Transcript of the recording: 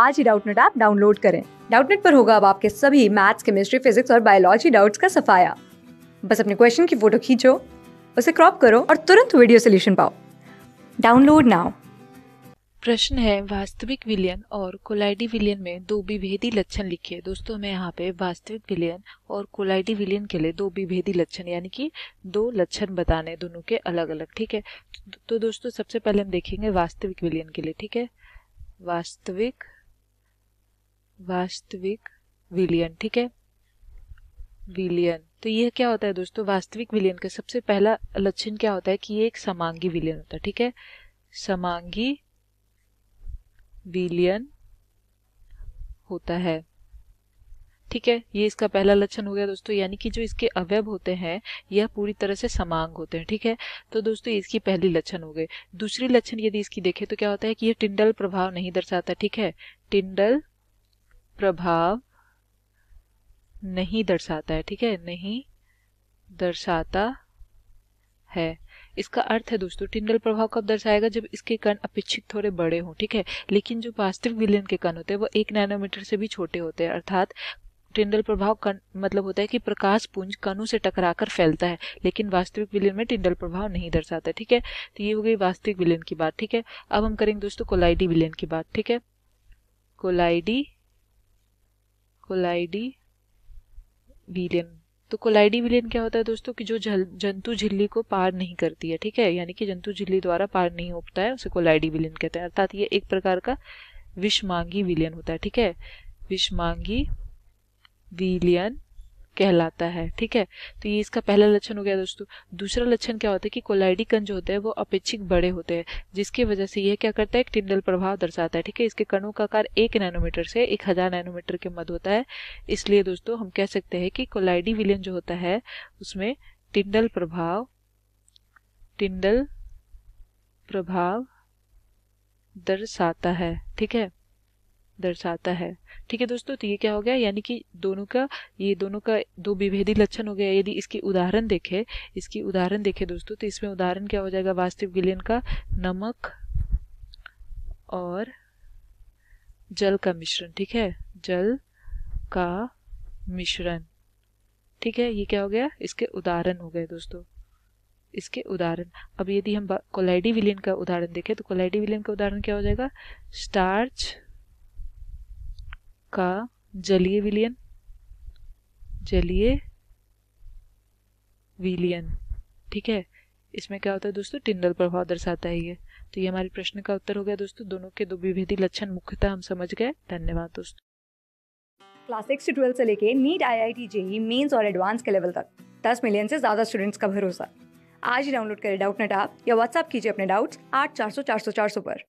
आज ही Doubtnut app download करें डाउटनेट पर होगा अब आपके सभी मैथ्स केमिस्ट्री फिजिक्स और बायोलॉजी डाउट्स का सफाया बस अपने क्वेश्चन की फोटो खींचो उसे क्रॉप करो और तुरंत वीडियो सोल्यूशन पाओ डाउनलोड नाउ प्रश्न है वास्तविक विलयन और कोलाइडी विलयन में दो विभेदी लक्षण लिखिए दोस्तों मैं यहाँ पे वास्तविक विलयन और कोलाइडी विलयन के लिए दो विभेदी लक्षण यानी कि दो लक्षण बताने दोनों के अलग अलग ठीक है तो, तो दोस्तों सबसे पहले हम देखेंगे वास्तविक विलयन के लिए ठीक है वास्तविक वास्तविक विलियन ठीक है विलियन तो यह क्या होता है दोस्तों वास्तविक विलियन का सबसे पहला लक्षण क्या होता है कि ये एक समांगी विलियन होता है ठीक है समांगी विलियन होता है ठीक है ये इसका पहला लक्षण हो गया दोस्तों यानी कि जो इसके अवयव होते हैं यह पूरी तरह से समांग होते हैं ठीक है तो दोस्तों इसकी पहली लक्षण हो गई दूसरी लक्षण यदि इसकी देखें तो क्या होता है कि यह टिंडल प्रभाव नहीं दर्शाता ठीक है टिंडल प्रभाव नहीं दर्शाता है ठीक है नहीं दर्शाता है इसका अर्थ है दोस्तों टिंडल प्रभाव कब दर्शाएगा जब इसके कण अपेक्षित थोड़े बड़े हों ठीक है लेकिन जो वास्तविक विलियन के कण होते हैं वो एक नैनोमीटर से भी छोटे होते हैं अर्थात टिंडल प्रभाव कण मतलब होता है कि प्रकाश पुंज कणों से टकराकर फैलता है लेकिन वास्तविक विलियन में टिंडल प्रभाव नहीं दर्शाता ठीक है तो ये हो गई वास्तविक विलयन की बात ठीक है अब हम करेंगे दोस्तों कोलाइडी विलियन की बात ठीक है कोलाइडी कोलाइडी विलियन तो कोलाइडी विलियन क्या होता है दोस्तों कि जो जंतु झिल्ली को पार नहीं करती है ठीक है यानी कि जंतु झिल्ली द्वारा पार नहीं हो पाता है उसे कोलाइडी विलियन कहते हैं अर्थात ये एक प्रकार का विषमांगी विलियन होता है ठीक है विषमांगी विलियन कहलाता है ठीक है तो ये इसका पहला लक्षण हो गया दोस्तों दूसरा लक्षण क्या होता है कि कोलाइडी कण जो होते हैं वो अपेक्षिक बड़े होते हैं जिसकी वजह से यह क्या करता है एक टिंडल प्रभाव दर्शाता है ठीक है इसके कणों का आकार एक नैनोमीटर से एक हजार नैनोमीटर के मध्य होता है इसलिए दोस्तों हम कह सकते हैं कि कोलाइडी विलियन जो होता है उसमें टिंडल प्रभाव टिंडल प्रभाव दर्शाता है ठीक है दर्शाता है ठीक है दोस्तों तो ये क्या हो गया यानी कि दोनों का ये दोनों का दो विभेदी लक्षण हो गया यदि इसकी उदाहरण देखे इसकी उदाहरण देखे दोस्तों तो इसमें उदाहरण क्या हो जाएगा वास्तविक विलयन का नमक और जल का मिश्रण ठीक है जल का मिश्रण ठीक है ये क्या हो गया इसके उदाहरण हो गए दोस्तों इसके उदाहरण अब यदि हम कोलाइडी विलियन का उदाहरण देखें तो कोलाइडी विलियन का उदाहरण क्या हो जाएगा स्टार्च का जलीय विलयन जलीय विलयन ठीक है इसमें क्या होता है दोस्तों टिंडल प्रभाव दर्शाता है ये तो ये हमारे प्रश्न का उत्तर हो गया दोस्तों दोनों के दो विभेदी लक्षण मुख्यतः हम समझ गए धन्यवाद दोस्तों क्लास सिक्स से ट्वेल्व से लेके NEET I I T JEE mains और एडवांस के लेवल तक दस मिलियन से ज़्यादा स्टूडेंट्स का भरोसा आज ही डाउनलोड करें डाउट नेट आप या व्हाट्सअप कीजिए अपने डाउट्स आठ चार सौ चार सौ चार सौ पर